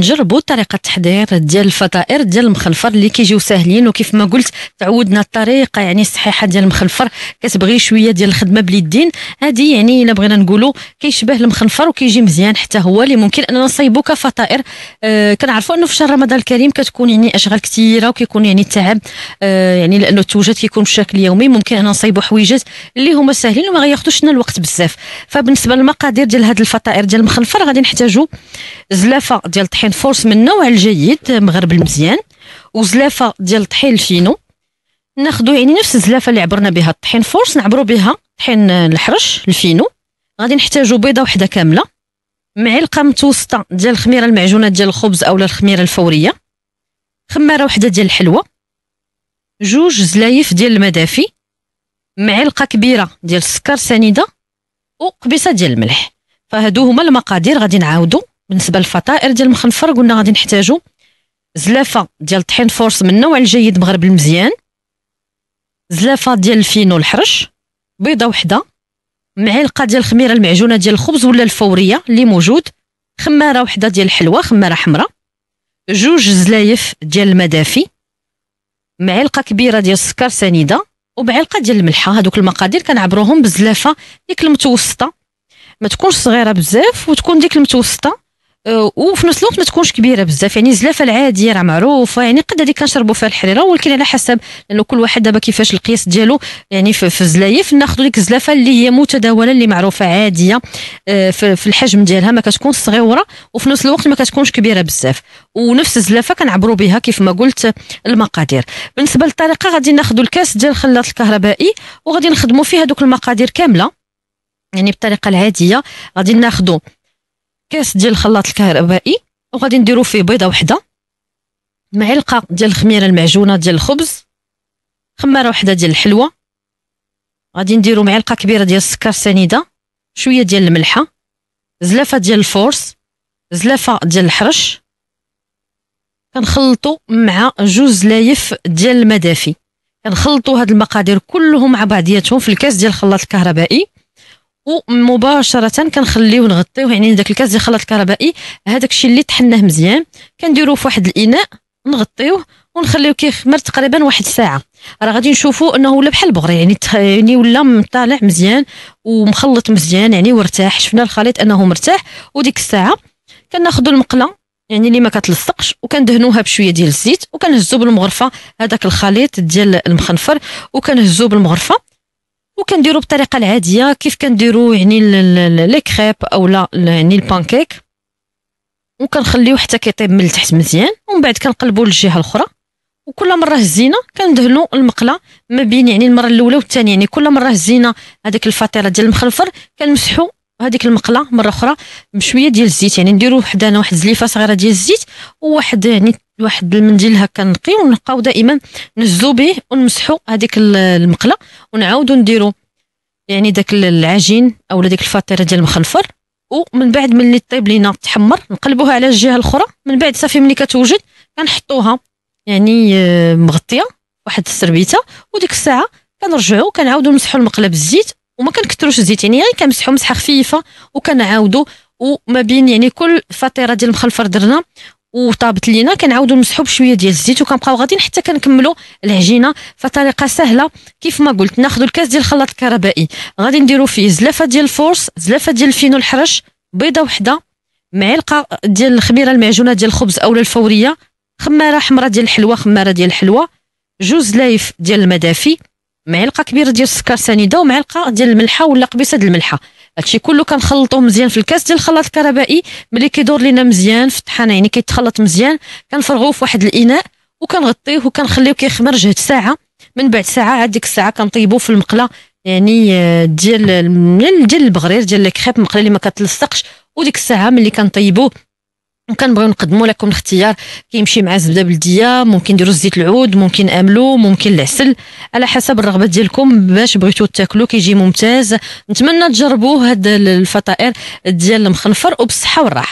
نجربوا طريقه التحضير ديال الفطائر ديال المخلفر اللي كيجيو ساهلين وكيف ما قلت تعودنا الطريقه يعني الصحيحه ديال المخلفر كتبغي شويه ديال الخدمه باليدين هذه يعني الا بغينا نقولوا كيشبه المخلفر وكيجي مزيان حتى هو اللي ممكن اننا نصيبو كفطائر آه كنعرفوا انه في شهر رمضان الكريم كتكون يعني اشغال كثيره وكيكون يعني التعب آه يعني لانه التوجات كيكون بشكل يومي ممكن اننا نصيبو حويجات اللي هما ساهلين وما غياخذوش لنا الوقت بزاف فبالنسبه للمقادير ديال هذه الفطائر ديال المخلفر غادي نحتاجو زلافه ديال كان فورس من النوع الجيد مغرب المزيان وزلافه ديال الطحين الفينو ناخدو يعني نفس الزلافه اللي عبرنا بها الطحين فورس نعبروا بها طحين الحرش الفينو غادي نحتاجوا بيضه وحده كامله معلقه متوسطه ديال الخميره المعجونه ديال الخبز اولا الخميره الفوريه خماره وحده ديال الحلوى جوج زلايف ديال المدافي معلقه كبيره ديال السكر سنيده وقبيصه ديال الملح فهادو هما المقادير غادي نعاودو بالنسبه للفطائر ديال المخنفر قلنا غادي نحتاجو زلافه ديال طحين فورس من نوع الجيد مغرب المزيان زلافه ديال الفينو الحرش بيضه وحده معلقه ديال الخميره المعجونه ديال الخبز ولا الفوريه اللي موجود خماره وحده ديال الحلوى خماره حمراء جوج زلايف ديال المدافي معلقه كبيره ديال السكر سنيده ومعلقه ديال الملحه هذوك المقادير كنعبروهم بزلافه ديك المتوسطه ما تكونش صغيره بزاف وتكون ديك المتوسطه أه، وفي نفس الوقت ما تكونش كبيره بزاف يعني الزلافه العاديه راه معروفه يعني قد هذيك كنشربوا فيها الحريره ولكن على حسب لانه كل واحد دابا كيفاش القياس ديالو يعني في الزلايف ناخذ ديك الزلافه اللي هي متداوله اللي معروفه عاديه أه، في الحجم ديالها ما كتكون صغيره وفي نفس الوقت ما كتكونش كبيره بزاف ونفس الزلافه كنعبروا بها كيف ما قلت المقادير بالنسبه للطريقه غادي ناخذ الكاس ديال الخلاط الكهربائي وغادي نخدموا فيه هذوك المقادير كامله يعني بالطريقه العاديه غادي ناخذ كاس ديال الخلاط الكهربائي وغادي نديرو فيه بيضه وحده معلقه ديال الخميره المعجونه ديال الخبز خماره وحده ديال الحلوه غادي نديرو معلقه كبيره ديال السكر سنيده شويه ديال الملحه زلافه ديال الفورس زلافه ديال الحرش كنخلطو مع جوج زلايف ديال المدافي كنخلطو هاد المقادير كلهم مع بعضياتهم في الكاس ديال الخلاط الكهربائي ومباشره كنخليوه نغطيوه يعني داك الكاس ديال الخلاط الكهربائي هذاك الشيء اللي طحناه مزيان كنديروه في واحد الاناء نغطيوه ونخليوه كيخمر تقريبا واحد ساعه راه غادي نشوفوا انه ولا بحال البغره يعني يعني ولا طالع مزيان ومخلط مزيان يعني وارتاح شفنا الخليط انه مرتاح وديك الساعه كناخذوا المقله يعني اللي ما كتلصقش وكندهنوها بشويه ديال الزيت وكنهزو بالمغرفه هذاك الخليط ديال المخنفر وكنهزو بالمغرفه وكنديرو بالطريقه العاديه كيف كنديرو يعني لي كريب اولا يعني البانكيك وكنخليوه حتى كيطيب من التحت مزيان ومن بعد كنقلبو للجهه الاخرى وكل مره هزينا كندهنوا المقله ما بين يعني المره الاولى والثانيه يعني كل مره هزينا هذاك الفطيره ديال المخلفر كنمسحوا هذيك المقله مره اخرى بشويه ديال الزيت يعني نديروا حدانا واحد الزليفه صغيره ديال الزيت وواحد يعني واحد المنديل هكا نقي ونبقاو دائما نهزو به ونمسحو هذيك المقله ونعاودو نديرو يعني داك العجين اولا ديك الفطيره ديال المخنفر ومن بعد ملي طيب لينا تحمر نقلبوها على الجهه الاخرى من بعد صافي ملي كتوجد كنحطوها يعني آه، مغطيه واحد السربيته وديك الساعه كنرجعو كنعاودو نمسحو المقله بالزيت وما كنكثروش الزيت يعني غير كنمسحو مسحه خفيفه وكنعاودو وما بين يعني كل فطيره ديال المخلفر درنا وطابت لينا كنعاودو نمسحو بشويه ديال الزيت وكنبقاو غاديين حتى كنكملو العجينه فطريقه سهله كيف ما قلت ناخذ الكاس ديال الخلاط الكهربائي غادي نديرو فيه زلافه ديال الفورس زلافه ديال الفينو الحرش بيضه وحده معلقه ديال الخميره المعجونه ديال الخبز اولا الفوريه خماره حمراء ديال الحلوه خماره ديال الحلوه جوج زلايف ديال المدافي معلقه كبيره ديال السكر سنيده ومعلقه ديال الملحه ولا قبيصه ديال الملحه هادشي كله كنخلطوه مزيان في الكاس ديال الخلاط الكهربائي ملي كيدور لينا مزيان فتحنا يعني كيتخلط مزيان كنفرغوه في واحد الاناء وكنغطيه وكنخليه كيخمر جهد ساعه من بعد ساعه عاد ديك الساعه كنطيبوه في المقله يعني آه، ديال ديال البغرير ديال الكريب مقله اللي ما كتلصقش وديك الساعه ملي كنطيبوه كنبغيو نقدموا لكم الاختيار كيمشي مع الزبده بلديه ممكن ديروا زيت العود ممكن املو ممكن العسل على حسب الرغبه ديالكم باش بغيتو تاكلو كيجي ممتاز نتمنى تجربوه هاد الفطائر ديال المخنفر وبالصحه والراحه